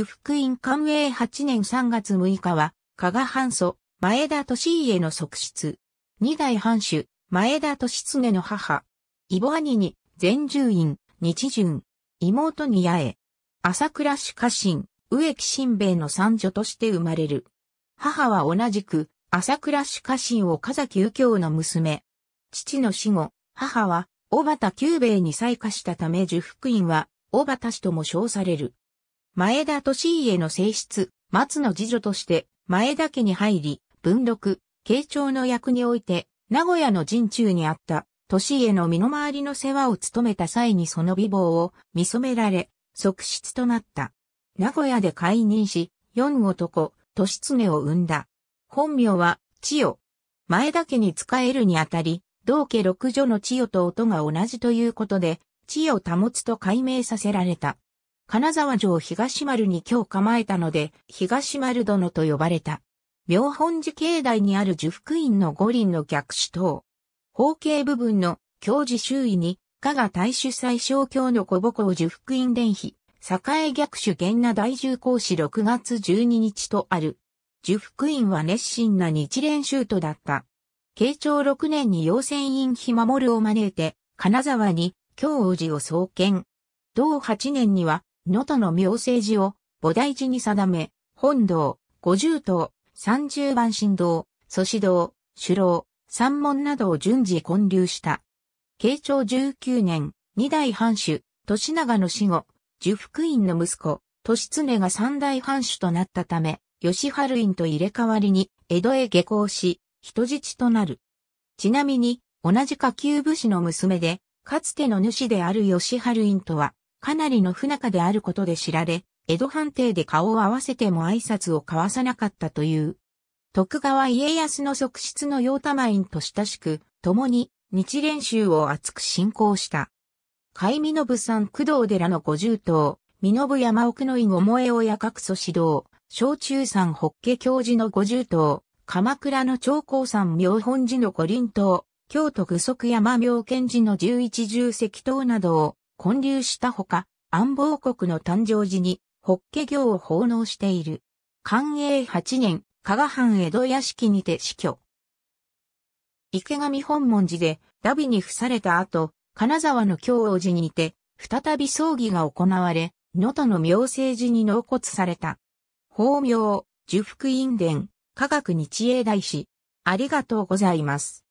受福院官営8年3月6日は、加賀藩祖、前田利家の側室。二代藩主、前田利常の母。ボ母兄に、全住院、日順。妹に八重。朝倉氏家臣、植木新兵衛の三女として生まれる。母は同じく、朝倉氏家臣加崎右京の娘。父の死後、母は、小畑久兵衛に再化したため受福院は、小畑氏とも称される。前田利家の正室、松の次女として、前田家に入り、文禄、慶長の役において、名古屋の陣中にあった、利家の身の回りの世話を務めた際にその美貌を見染められ、側室となった。名古屋で解任し、四男、利常を生んだ。本名は、千代。前田家に仕えるにあたり、同家六女の千代と音が同じということで、千代保つと改名させられた。金沢城東丸に今日構えたので、東丸殿と呼ばれた。妙本寺境内にある樹福院の五輪の逆手等。方形部分の教寺周囲に、加賀大主最小教の小母校樹福院伝碑、栄逆手源那大重講師6月12日とある。樹福院は熱心な日蓮宗徒だった。慶長6年に陽泉院日守を招いて、金沢に京王寺を創建。同8年には能登の明政寺を菩提寺に定め、本堂、五十堂、三十番神堂、祖師堂、首郎、三門などを順次建立した。慶長十九年、二代藩主、年長の死後、樹福院の息子、年常が三代藩主となったため、吉春院と入れ替わりに江戸へ下校し、人質となる。ちなみに、同じ下級武士の娘で、かつての主である吉春院とは、かなりの不仲であることで知られ、江戸判定で顔を合わせても挨拶を交わさなかったという。徳川家康の側室の陽玉院と親しく、共に日蓮宗を厚く信仰した。海身信さん工藤寺の五十頭、身信山奥の院思え親各祖指導、小中山北家教授の五十頭、鎌倉の長江山妙本寺の五輪頭、京都具足山妙見寺の十一重石頭などを建立したほか、安保国の誕生時に、ホッケを奉納している。寛永8年、加賀藩江戸屋敷にて死去。池上本門寺で、ダビに付された後、金沢の京王寺にて、再び葬儀が行われ、能登の明星寺に納骨された。法名、樹福院伝、科学日英大師。ありがとうございます。